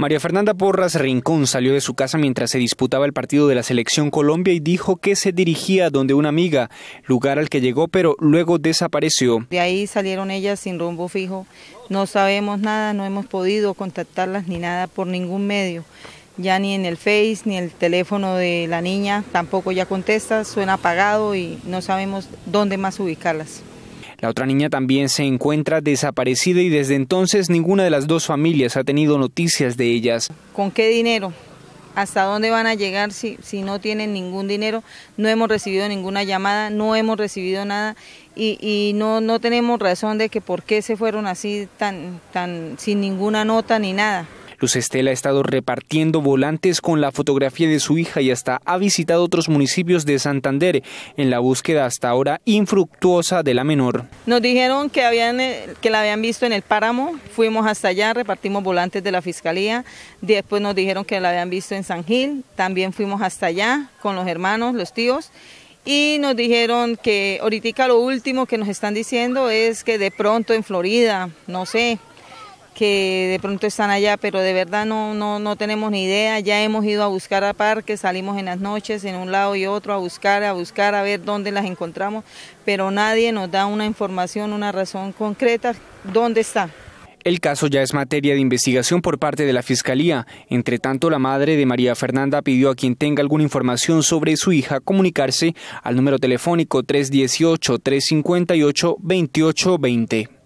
María Fernanda Porras Rincón salió de su casa mientras se disputaba el partido de la selección Colombia y dijo que se dirigía donde una amiga, lugar al que llegó pero luego desapareció. De ahí salieron ellas sin rumbo fijo, no sabemos nada, no hemos podido contactarlas ni nada por ningún medio ya ni en el Face, ni el teléfono de la niña, tampoco ya contesta, suena apagado y no sabemos dónde más ubicarlas. La otra niña también se encuentra desaparecida y desde entonces ninguna de las dos familias ha tenido noticias de ellas. ¿Con qué dinero? hasta dónde van a llegar si, si, no tienen ningún dinero. No hemos recibido ninguna llamada, no hemos recibido nada y, y, no, no tenemos razón de que por qué se fueron así tan, tan sin ninguna nota ni nada. Luz Estela ha estado repartiendo volantes con la fotografía de su hija y hasta ha visitado otros municipios de Santander en la búsqueda hasta ahora infructuosa de la menor. Nos dijeron que, habían, eh, que la habían visto en el páramo, fuimos hasta allá, repartimos volantes de la fiscalía, después nos dijeron que la habían visto en San Gil, también fuimos hasta allá con los hermanos, los tíos y nos dijeron que ahorita lo último que nos están diciendo es que de pronto en Florida, no sé, que de pronto están allá, pero de verdad no, no, no tenemos ni idea. Ya hemos ido a buscar a parques, salimos en las noches en un lado y otro a buscar, a buscar, a ver dónde las encontramos, pero nadie nos da una información, una razón concreta dónde está. El caso ya es materia de investigación por parte de la Fiscalía. Entre tanto, la madre de María Fernanda pidió a quien tenga alguna información sobre su hija comunicarse al número telefónico 318-358-2820.